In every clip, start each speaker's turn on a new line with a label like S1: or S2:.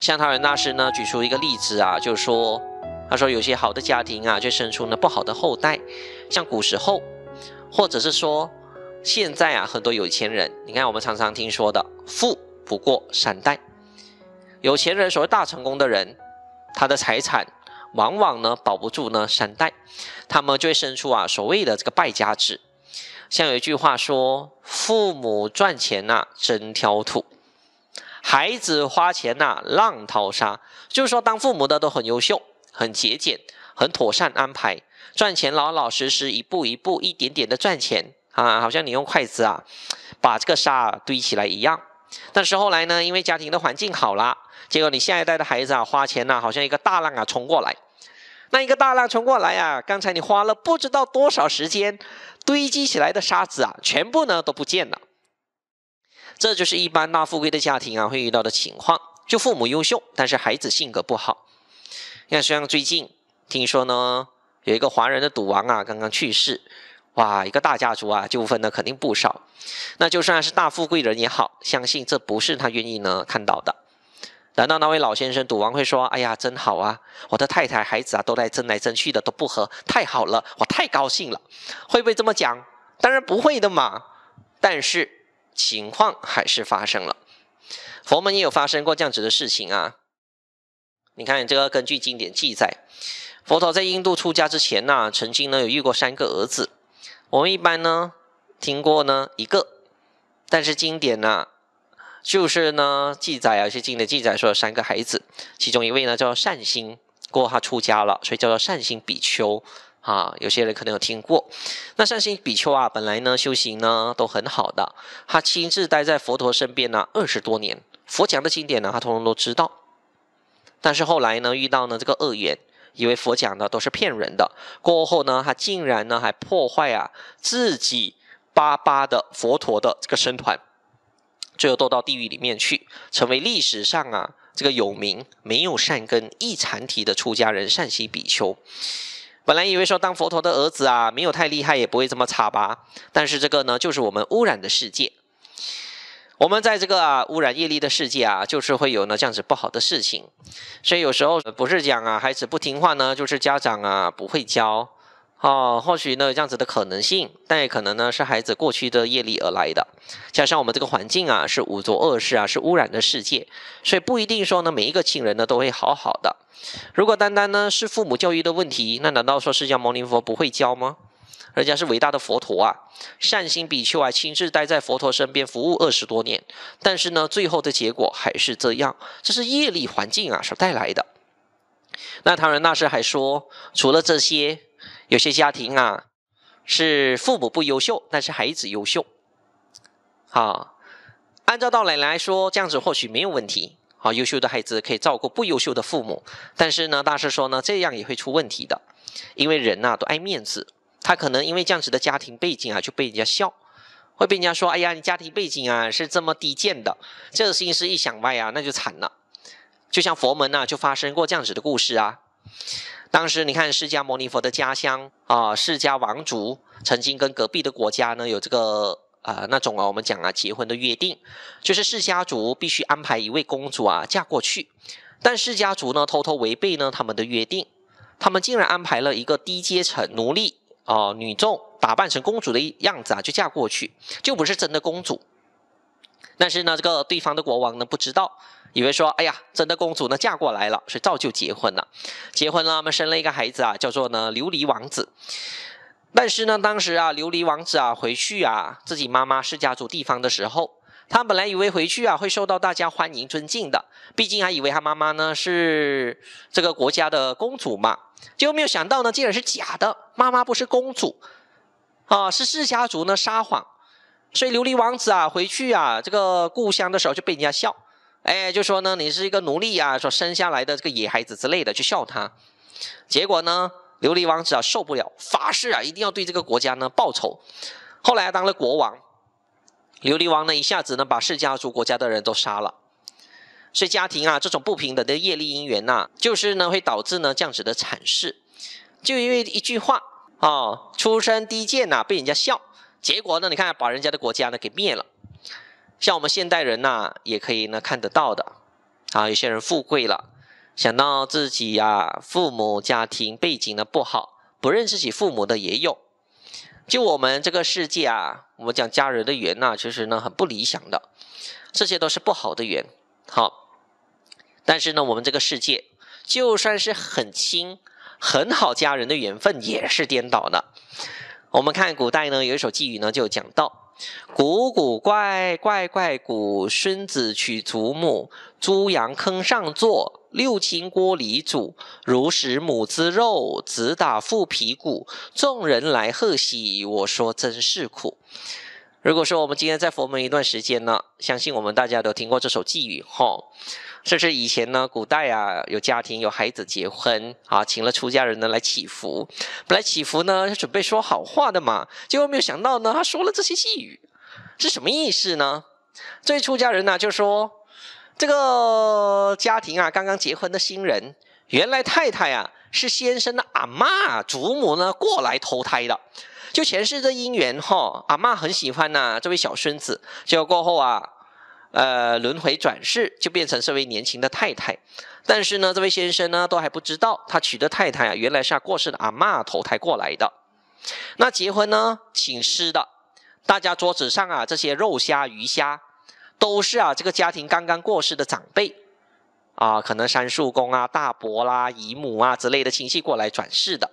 S1: 像陶渊大师呢，举出一个例子啊，就是说，他说有些好的家庭啊，却生出呢不好的后代。像古时候，或者是说现在啊，很多有钱人，你看我们常常听说的“富不过三代”，有钱人所谓大成功的人，他的财产往往呢保不住呢三代。他们就会生出啊，所谓的这个败家子。像有一句话说：“父母赚钱呐，真挑土。”孩子花钱呐，浪淘沙，就是说当父母的都很优秀，很节俭，很妥善安排，赚钱老老实实，一步一步，一点点的赚钱啊，好像你用筷子啊，把这个沙堆起来一样。但是后来呢，因为家庭的环境好了，结果你下一代的孩子啊，花钱呐，好像一个大浪啊冲过来，那一个大浪冲过来啊，刚才你花了不知道多少时间堆积起来的沙子啊，全部呢都不见了。这就是一般大富贵的家庭啊，会遇到的情况。就父母优秀，但是孩子性格不好。那像最近听说呢，有一个华人的赌王啊，刚刚去世。哇，一个大家族啊，纠纷呢肯定不少。那就算是大富贵人也好，相信这不是他愿意呢看到的。难道那位老先生赌王会说：“哎呀，真好啊，我的太太、孩子啊，都在争来争去的，都不和，太好了，我太高兴了。”会不会这么讲？当然不会的嘛。但是。情况还是发生了，佛门也有发生过样子的事情啊。你看这个，根据经典记载，佛陀在印度出家之前呢，曾经呢有遇过三个儿子。我们一般呢听过呢一个，但是经典呢就是呢记载啊，是些经典记载说有三个孩子，其中一位呢叫善心，过他出家了，所以叫做善心比丘。啊，有些人可能有听过。那善心比丘啊，本来呢修行呢都很好的，他亲自待在佛陀身边呢二十多年，佛讲的经典呢他通通都知道。但是后来呢遇到呢这个恶缘，以为佛讲的都是骗人的。过后呢他竟然呢还破坏啊自己巴巴的佛陀的这个身团，最后都到地狱里面去，成为历史上啊这个有名没有善根易禅体的出家人善心比丘。本来以为说当佛陀的儿子啊，没有太厉害，也不会这么差吧。但是这个呢，就是我们污染的世界。我们在这个污染业力的世界啊，就是会有呢这样子不好的事情。所以有时候不是讲啊，孩子不听话呢，就是家长啊不会教。哦，或许呢有这样子的可能性，但也可能呢是孩子过去的业力而来的，加上我们这个环境啊是五浊恶世啊是污染的世界，所以不一定说呢每一个亲人呢都会好好的。如果单单呢是父母教育的问题，那难道说释迦牟尼佛不会教吗？人家是伟大的佛陀啊，善心比丘啊亲自待在佛陀身边服务二十多年，但是呢最后的结果还是这样，这是业力环境啊所带来的。那唐仁大师还说，除了这些。有些家庭啊，是父母不优秀，但是孩子优秀，啊，按照道理来说，这样子或许没有问题，啊，优秀的孩子可以照顾不优秀的父母。但是呢，大师说呢，这样也会出问题的，因为人呐都爱面子，他可能因为这样子的家庭背景啊，就被人家笑，会被人家说，哎呀，你家庭背景啊是这么低贱的，这个心思一想歪啊，那就惨了。就像佛门呐，就发生过这样子的故事啊。当时你看释迦牟尼佛的家乡啊，释迦王族曾经跟隔壁的国家呢有这个啊那种啊，我们讲啊结婚的约定，就是释迦族必须安排一位公主啊嫁过去，但释迦族呢偷偷违背呢他们的约定，他们竟然安排了一个低阶层奴隶啊女众打扮成公主的样子啊就嫁过去，就不是真的公主。但是呢，这个对方的国王呢不知道。以为说，哎呀，真的公主呢，嫁过来了，是照旧结婚了，结婚了，我们生了一个孩子啊，叫做呢琉璃王子。但是呢，当时啊，琉璃王子啊回去啊，自己妈妈氏家族地方的时候，他本来以为回去啊会受到大家欢迎尊敬的，毕竟还以为他妈妈呢是这个国家的公主嘛，就没有想到呢，竟然是假的，妈妈不是公主，啊，是氏家族呢撒谎，所以琉璃王子啊回去啊这个故乡的时候就被人家笑。哎，就说呢，你是一个奴隶啊，说生下来的这个野孩子之类的，去笑他，结果呢，琉璃王只啊受不了，发誓啊，一定要对这个国家呢报仇。后来当了国王，琉璃王呢一下子呢把世家族国家的人都杀了。所以家庭啊这种不平等的业力因缘呐，就是呢会导致呢这样子的惨事。就因为一句话啊，出身低贱呐被人家笑，结果呢你看把人家的国家呢给灭了。像我们现代人呐，也可以呢看得到的，啊，有些人富贵了，想到自己呀父母家庭背景呢不好，不认自己父母的也有。就我们这个世界啊，我们讲家人的缘呐，其实呢很不理想的，这些都是不好的缘，好。但是呢，我们这个世界就算是很亲很好家人的缘分也是颠倒的。我们看古代呢有一首寄语呢就讲到。古古怪怪怪骨，孙子娶祖母，猪羊坑上坐，六亲锅里煮，如食母子肉，只打腹皮骨。众人来贺喜，我说真是苦。如果说我们今天在佛门一段时间呢，相信我们大家都听过这首寄语吼。这是以前呢，古代啊，有家庭有孩子结婚啊，请了出家人呢来祈福。本来祈福呢是准备说好话的嘛，结果没有想到呢，他说了这些细语，是什么意思呢？这位出家人呢就说，这个家庭啊，刚刚结婚的新人，原来太太啊是先生的阿妈祖母呢过来投胎的，就前世的姻缘哈。阿妈很喜欢呐这位小孙子，结果过后啊。呃，轮回转世就变成这位年轻的太太，但是呢，这位先生呢都还不知道，他娶的太太啊，原来是他过世的阿妈投胎过来的。那结婚呢，请师的，大家桌子上啊，这些肉虾鱼虾都是啊，这个家庭刚刚过世的长辈啊，可能三叔公啊、大伯啦、姨母啊之类的亲戚过来转世的，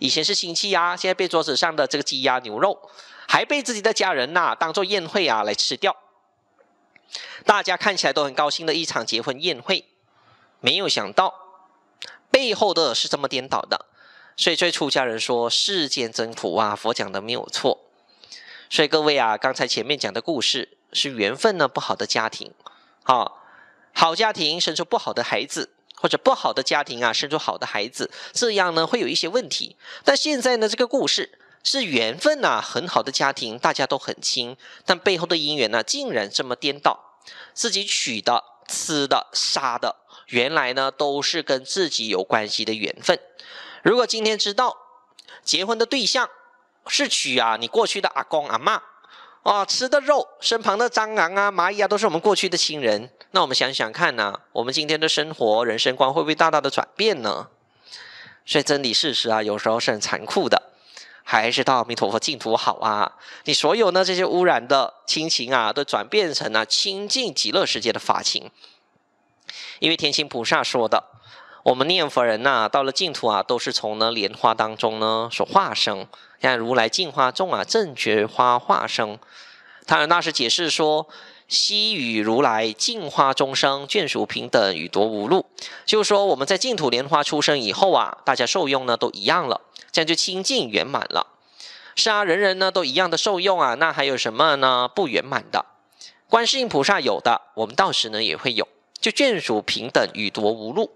S1: 以前是亲戚啊，现在被桌子上的这个鸡鸭牛肉，还被自己的家人呐当做宴会啊来吃掉。大家看起来都很高兴的一场结婚宴会，没有想到背后的是这么颠倒的。所以最初家人说世间真苦啊，佛讲的没有错。所以各位啊，刚才前面讲的故事是缘分呢不好的家庭，好好家庭生出不好的孩子，或者不好的家庭啊生出好的孩子，这样呢会有一些问题。但现在呢这个故事。是缘分呐，很好的家庭，大家都很亲，但背后的姻缘呢，竟然这么颠倒。自己娶的、吃的、杀的，原来呢都是跟自己有关系的缘分。如果今天知道结婚的对象是娶啊你过去的阿公阿妈啊，吃的肉、身旁的蟑螂啊、蚂蚁啊，都是我们过去的亲人。那我们想想看呢，我们今天的生活、人生观会不会大大的转变呢？所以，真理事实啊，有时候是很残酷的。还是到阿弥陀佛净土好啊！你所有呢这些污染的亲情啊，都转变成了清净极乐世界的法情。因为天心菩萨说的，我们念佛人呐，到了净土啊，都是从呢莲花当中呢所化生。像如来净化众啊，正觉花化生。他那大解释说。悉与如来净化众生，眷属平等，与夺无路。就是说，我们在净土莲花出生以后啊，大家受用呢都一样了，这样就清净圆满了。是啊，人人呢都一样的受用啊，那还有什么呢？不圆满的，观世音菩萨有的，我们到时呢也会有。就眷属平等，与夺无路。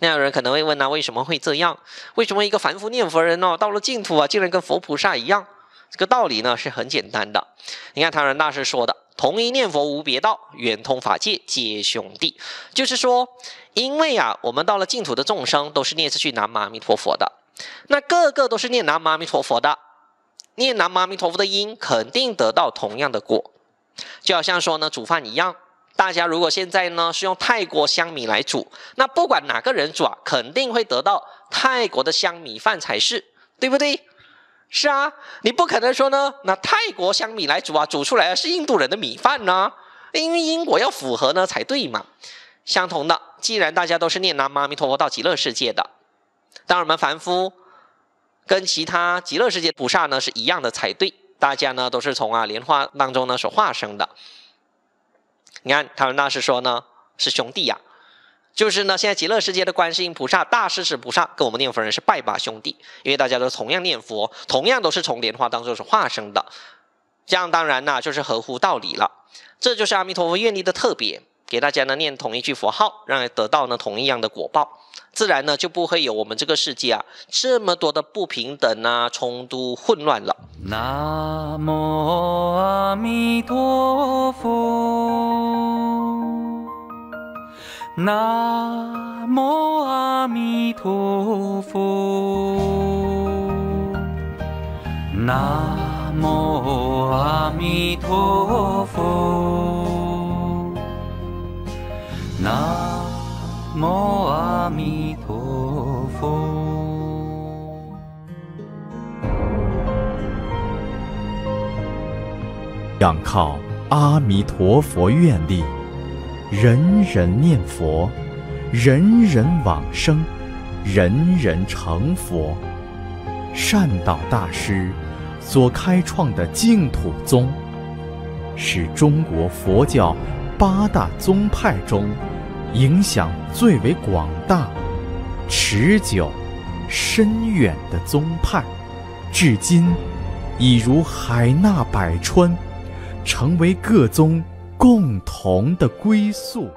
S1: 那有人可能会问啊，为什么会这样？为什么一个凡夫念佛人哦，到了净土啊，竟然跟佛菩萨一样？这个道理呢是很简单的，你看唐人大师说的：“同一念佛无别道，圆通法界皆兄弟。”就是说，因为啊，我们到了净土的众生都是念一去南无阿弥陀佛的，那个个都是念南无阿弥陀佛的，念南无阿弥陀佛的因，肯定得到同样的果。就好像说呢，煮饭一样，大家如果现在呢是用泰国香米来煮，那不管哪个人煮啊，肯定会得到泰国的香米饭才是，对不对？是啊，你不可能说呢，那泰国香米来煮啊，煮出来是印度人的米饭呢，因为因果要符合呢才对嘛。相同的，既然大家都是念南无阿弥陀佛到极乐世界的，当然我们凡夫跟其他极乐世界菩萨呢是一样的才对，大家呢都是从啊莲花当中呢所化生的。你看，他们大师说呢，是兄弟呀。就是呢，现在极乐世界的观世音菩萨、大势至菩萨跟我们念佛人是拜把兄弟，因为大家都同样念佛，同样都是从莲花当中是化生的，这样当然呢就是合乎道理了。这就是阿弥陀佛愿力的特别，给大家呢念同一句佛号，让人得到呢同一样的果报，自然呢就不会有我们这个世界啊这么多的不平等啊、冲突、混乱了。南无阿弥陀佛。南无阿弥陀佛，南无阿弥陀佛，南无阿弥陀佛。仰靠阿弥陀佛愿力。人人念佛，人人往生，人人成佛。善导大师所开创的净土宗，是中国佛教八大宗派中影响最为广大、持久、深远的宗派，至今已如海纳百川，成为各宗。共同的归宿。